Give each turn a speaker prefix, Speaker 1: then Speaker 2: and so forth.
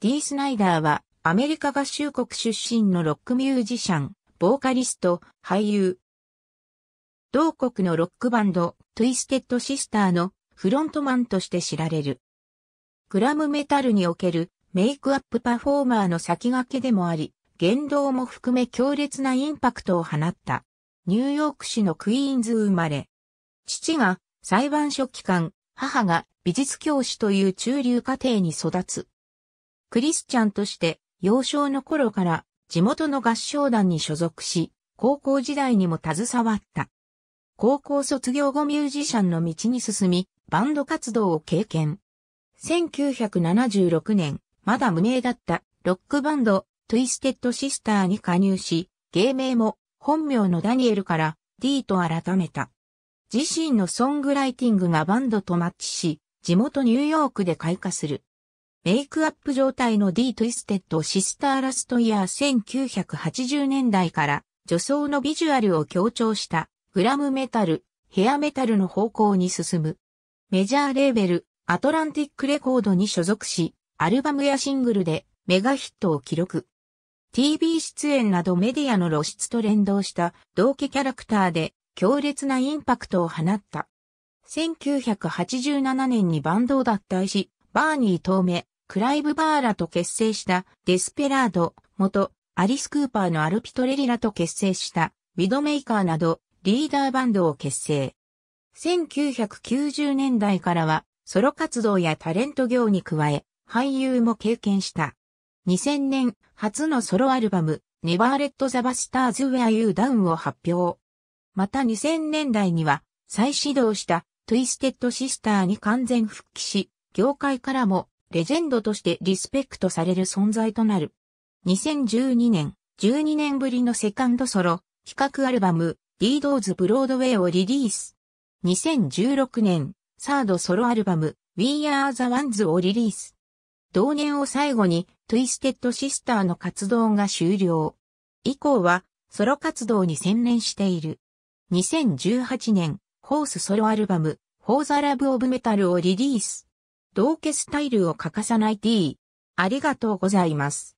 Speaker 1: デースナイダーはアメリカ合衆国出身のロックミュージシャン、ボーカリスト、俳優。同国のロックバンド、トゥイステッドシスターのフロントマンとして知られる。グラムメタルにおけるメイクアップパフォーマーの先駆けでもあり、言動も含め強烈なインパクトを放った。ニューヨーク市のクイーンズ生まれ。父が裁判所機関、母が美術教師という中流家庭に育つ。クリスチャンとして幼少の頃から地元の合唱団に所属し、高校時代にも携わった。高校卒業後ミュージシャンの道に進み、バンド活動を経験。1976年、まだ無名だったロックバンド、トゥイステッドシスターに加入し、芸名も本名のダニエルから D と改めた。自身のソングライティングがバンドとマッチし、地元ニューヨークで開花する。メイクアップ状態の D トゥイステッドシスターラストイヤー1980年代から女装のビジュアルを強調したグラムメタル、ヘアメタルの方向に進む。メジャーレーベル、アトランティックレコードに所属し、アルバムやシングルでメガヒットを記録。TV 出演などメディアの露出と連動した同期キャラクターで強烈なインパクトを放った。1987年にバンドを脱退し、バーニー・透明、クライブ・バーラと結成したデスペラード、元アリス・クーパーのアルピトレリラと結成したウィドメイカーなどリーダーバンドを結成。1990年代からはソロ活動やタレント業に加え俳優も経験した。2000年初のソロアルバム Never Let the b ウ s t ユ r ダ s w r You Down を発表。また2000年代には再始動したトゥイステッドシスターに完全復帰し、業界からもレジェンドとしてリスペクトされる存在となる。2012年、12年ぶりのセカンドソロ、企画アルバム、リードーズ・ブロードウェイをリリース。2016年、サードソロアルバム、We Are the Ones をリリース。同年を最後に、トゥイステッドシスターの活動が終了。以降は、ソロ活動に専念している。2018年、ホースソロアルバム、l o ーザラブオブメタルをリリース。道化スタイルを欠かさない D。ありがとうございます。